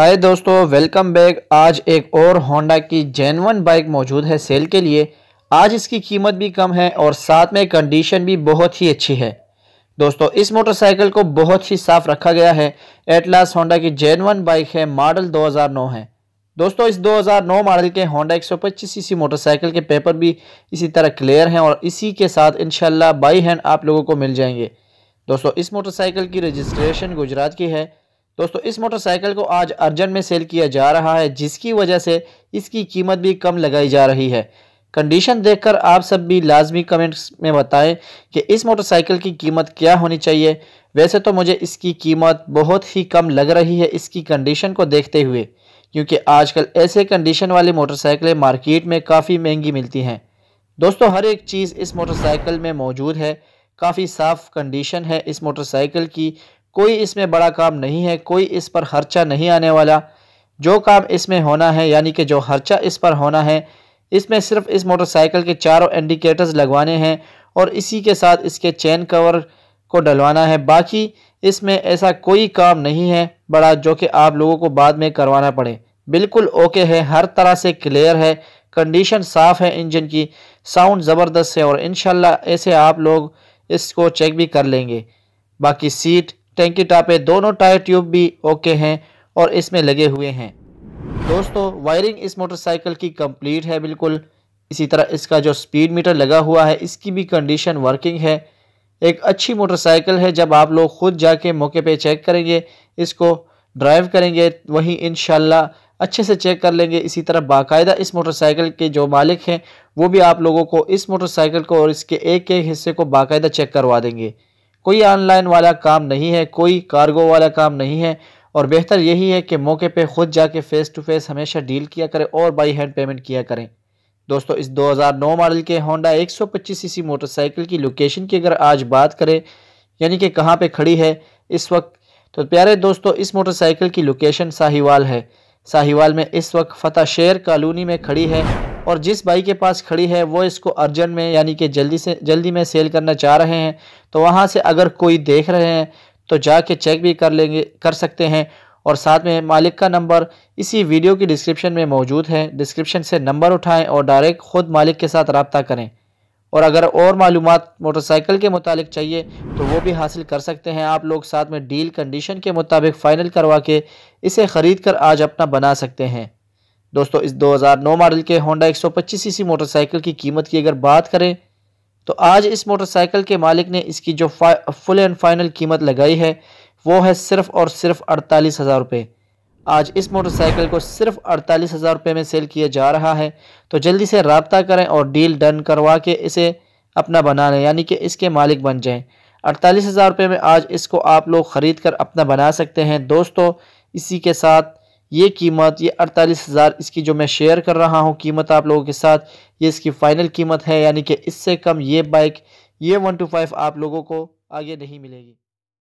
हाय दोस्तों welcome back आज एक और होंडा की जेनवन बाइक मौजूद है सेल के लिए आज इसकी कीमत भी कम है और साथ में कंडीशन भी बहुत ही अच्छी है दोस्तों इस मोटरसाइकिल को बहुत ही साफ रखा गया है एटलास होंडा की जेनवन बाइक है मॉडल 2009 है दोस्तों इस 2009 मॉडल के होंडा एक सीसी मोटरसाइकिल के पेपर भी इसी तरह क्लियर हैं और इसी के साथ इनशाला बाई हैंड आप लोगों को मिल जाएंगे दोस्तों इस मोटरसाइकिल की रजिस्ट्रेशन गुजरात की है दोस्तों इस मोटरसाइकिल को आज अर्जन में सेल किया जा रहा है जिसकी वजह से इसकी कीमत भी कम लगाई जा रही है कंडीशन देखकर आप सब भी लाजमी कमेंट्स में बताएं कि इस मोटरसाइकिल की कीमत क्या होनी चाहिए वैसे तो मुझे इसकी कीमत बहुत ही कम लग रही है इसकी कंडीशन को देखते हुए क्योंकि आजकल ऐसे कंडीशन वाली मोटरसाइकिलें मार्केट में काफ़ी महंगी मिलती हैं दोस्तों हर एक चीज़ इस मोटरसाइकिल में मौजूद है काफ़ी साफ कंडीशन है इस मोटरसाइकिल की कोई इसमें बड़ा काम नहीं है कोई इस पर खर्चा नहीं आने वाला जो काम इसमें होना है यानी कि जो खर्चा इस पर होना है इसमें सिर्फ इस मोटरसाइकिल के चारों इंडिकेटर्स लगवाने हैं और इसी के साथ इसके चैन कवर को डलवाना है बाकी इसमें ऐसा कोई काम नहीं है बड़ा जो कि आप लोगों को बाद में करवाना पड़े बिल्कुल ओके है हर तरह से क्लियर है कंडीशन साफ़ है इंजन की साउंड ज़बरदस्त है और इन ऐसे आप लोग इसको चेक भी कर लेंगे बाकी सीट टैंकी टापे दोनों टायर ट्यूब भी ओके हैं और इसमें लगे हुए हैं दोस्तों वायरिंग इस मोटरसाइकिल की कंप्लीट है बिल्कुल इसी तरह इसका जो स्पीड मीटर लगा हुआ है इसकी भी कंडीशन वर्किंग है एक अच्छी मोटरसाइकिल है जब आप लोग खुद जाके मौके पे चेक करेंगे इसको ड्राइव करेंगे वहीं इन अच्छे से चेक कर लेंगे इसी तरह बाकायदा इस मोटरसाइकिल के जो मालिक हैं वो भी आप लोगों को इस मोटरसाइकिल को और इसके एक एक हिस्से को बाकायदा चेक करवा देंगे कोई ऑनलाइन वाला काम नहीं है कोई कार्गो वाला काम नहीं है और बेहतर यही है कि मौके पे खुद जाके फ़ेस टू फेस हमेशा डील किया करें और बाई हैंड पेमेंट किया करें दोस्तों इस 2009 मॉडल के होंडा 125 सीसी मोटरसाइकिल की लोकेशन की अगर आज बात करें यानी कि कहाँ पे खड़ी है इस वक्त तो प्यारे दोस्तों इस मोटरसाइकिल की लोकेशन साहिवाल है साहिवाल में इस वक्त फतेह शेर कॉलोनी में खड़ी है और जिस भाई के पास खड़ी है वो इसको अर्जेंट में यानी कि जल्दी से जल्दी में सेल करना चाह रहे हैं तो वहाँ से अगर कोई देख रहे हैं तो जाके चेक भी कर लेंगे कर सकते हैं और साथ में मालिक का नंबर इसी वीडियो की डिस्क्रिप्शन में मौजूद है डिस्क्रिप्शन से नंबर उठाएं और डायरेक्ट ख़ुद मालिक के साथ रबता करें और अगर और मालूम मोटरसाइकिल के मुतालिक चाहिए तो वो भी हासिल कर सकते हैं आप लोग साथ में डील कंडीशन के मुताबिक फ़ाइनल करवा के इसे ख़रीद कर आज अपना बना सकते हैं दोस्तों इस 2009 मॉडल के होंडा 125 सीसी मोटरसाइकिल की कीमत की अगर बात करें तो आज इस मोटरसाइकिल के मालिक ने इसकी जो फुल एंड फाइनल कीमत लगाई है वो है सिर्फ और सिर्फ अड़तालीस हज़ार रुपये आज इस मोटरसाइकिल को सिर्फ अड़तालीस हज़ार रुपये में सेल किया जा रहा है तो जल्दी से रबता करें और डील डन करवा के इसे अपना बना लें यानी कि इसके मालिक बन जाएँ अड़तालीस हज़ार रुपये में आज इसको आप लोग ख़रीद कर अपना बना सकते हैं दोस्तों इसी के साथ ये कीमत ये अड़तालीस हज़ार इसकी जो मैं शेयर कर रहा हूँ कीमत आप लोगों के साथ ये इसकी फ़ाइनल कीमत है यानी कि इससे कम ये बाइक ये वन टू फाइव आप लोगों को आगे नहीं मिलेगी